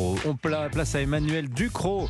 On place à Emmanuel Ducrot.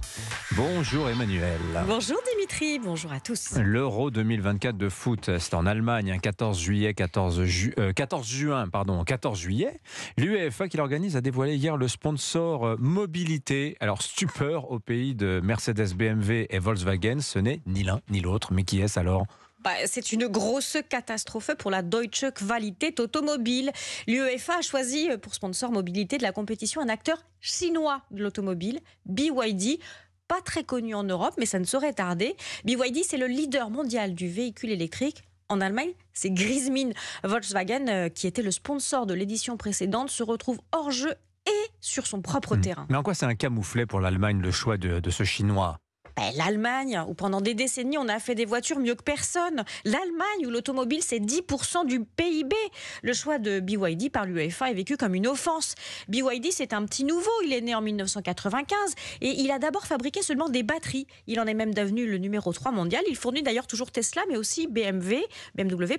Bonjour Emmanuel. Bonjour Dimitri, bonjour à tous. L'Euro 2024 de foot, c'est en Allemagne, 14 juillet, 14, euh, juin, pardon, 14 juillet. L'UEFA qui l'organise a dévoilé hier le sponsor euh, mobilité. Alors stupeur au pays de Mercedes, BMW et Volkswagen, ce n'est ni l'un ni l'autre, mais qui est-ce alors bah, c'est une grosse catastrophe pour la Deutsche Qualität Automobile. L'UEFA a choisi euh, pour sponsor mobilité de la compétition un acteur chinois de l'automobile, BYD pas très connu en Europe, mais ça ne saurait tarder. BYD, c'est le leader mondial du véhicule électrique. En Allemagne, c'est Grismine, Volkswagen, euh, qui était le sponsor de l'édition précédente, se retrouve hors jeu et sur son propre hmm. terrain. Mais en quoi c'est un camouflet pour l'Allemagne, le choix de ce Chinois bah, L'Allemagne, où pendant des décennies, on a fait des voitures mieux que personne. L'Allemagne, où l'automobile, c'est 10% du PIB. Le choix de BYD par l'UEFA est vécu comme une offense. BYD, c'est un petit nouveau. Il est né en 1995 et il a d'abord fabriqué seulement des batteries. Il en est même devenu le numéro 3 mondial. Il fournit d'ailleurs toujours Tesla, mais aussi BMW,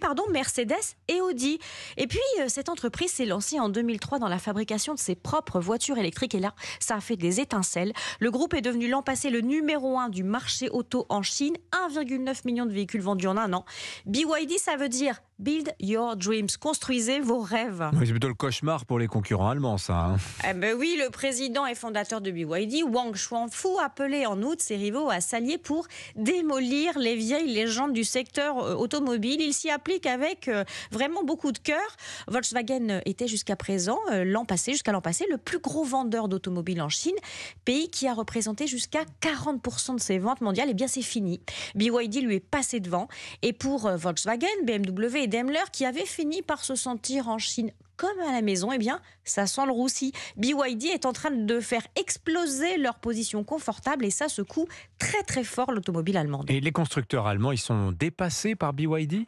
pardon, Mercedes et Audi. Et puis, euh, cette entreprise s'est lancée en 2003 dans la fabrication de ses propres voitures électriques. Et là, ça a fait des étincelles. Le groupe est devenu l'an passé le numéro 1 du marché auto en Chine. 1,9 million de véhicules vendus en un an. BYD, ça veut dire Build Your Dreams, construisez vos rêves. c'est plutôt le cauchemar pour les concurrents allemands, ça. Hein. Eh ben oui, le président et fondateur de BYD, Wang Shuangfu, appelé en août ses rivaux à s'allier pour démolir les vieilles légendes du secteur euh, automobile. Il s'y applique avec euh, vraiment beaucoup de cœur. Volkswagen était jusqu'à présent, euh, l'an passé, jusqu'à l'an passé, le plus gros vendeur d'automobiles en Chine, pays qui a représenté jusqu'à 40% de ses ventes mondiales. Eh bien, c'est fini. BYD lui est passé devant. Et pour Volkswagen, BMW Daimler qui avait fini par se sentir en Chine comme à la maison, eh bien, ça sent le roussi. BYD est en train de faire exploser leur position confortable et ça secoue très très fort l'automobile allemande. Et les constructeurs allemands, ils sont dépassés par BYD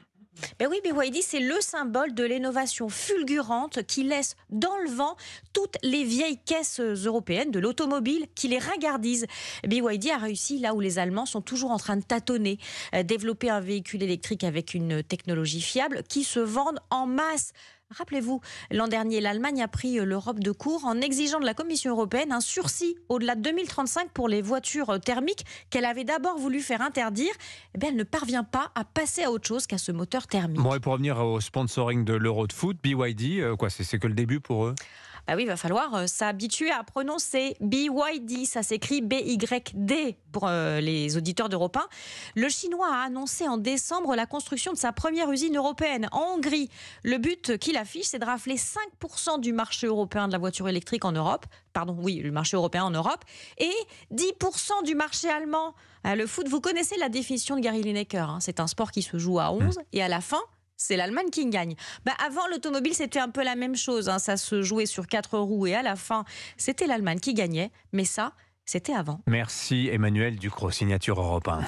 ben oui, BYD, c'est le symbole de l'innovation fulgurante qui laisse dans le vent toutes les vieilles caisses euh, européennes de l'automobile qui les ringardisent. BYD ben a réussi là où les Allemands sont toujours en train de tâtonner, euh, développer un véhicule électrique avec une technologie fiable qui se vend en masse. Rappelez-vous, l'an dernier, l'Allemagne a pris euh, l'Europe de court en exigeant de la Commission européenne un sursis au-delà de 2035 pour les voitures euh, thermiques qu'elle avait d'abord voulu faire interdire. Eh elle ne parvient pas à passer à autre chose qu'à ce moteur thermique. pour revenir au sponsoring de l'Euro de foot, BYD, euh, quoi, c'est que le début pour eux bah oui, il va falloir euh, s'habituer à prononcer BYD. Ça s'écrit b BYD pour euh, les auditeurs d'Europe 1. Le Chinois a annoncé en décembre la construction de sa première usine européenne en Hongrie. Le but qu'il affiche, c'est de rafler 5% du marché européen de la voiture électrique en Europe. Pardon, oui, le marché européen en Europe. Et 10% du marché allemand. Euh, le foot, vous connaissez la définition de Gary Lineker. Hein. C'est un sport qui se joue à 11 mmh. et à la fin, c'est l'Allemagne qui gagne. Bah, avant, l'automobile, c'était un peu la même chose. Hein. Ça se jouait sur quatre roues et à la fin, c'était l'Allemagne qui gagnait. Mais ça, c'était avant. Merci Emmanuel Ducrot, signature Européen.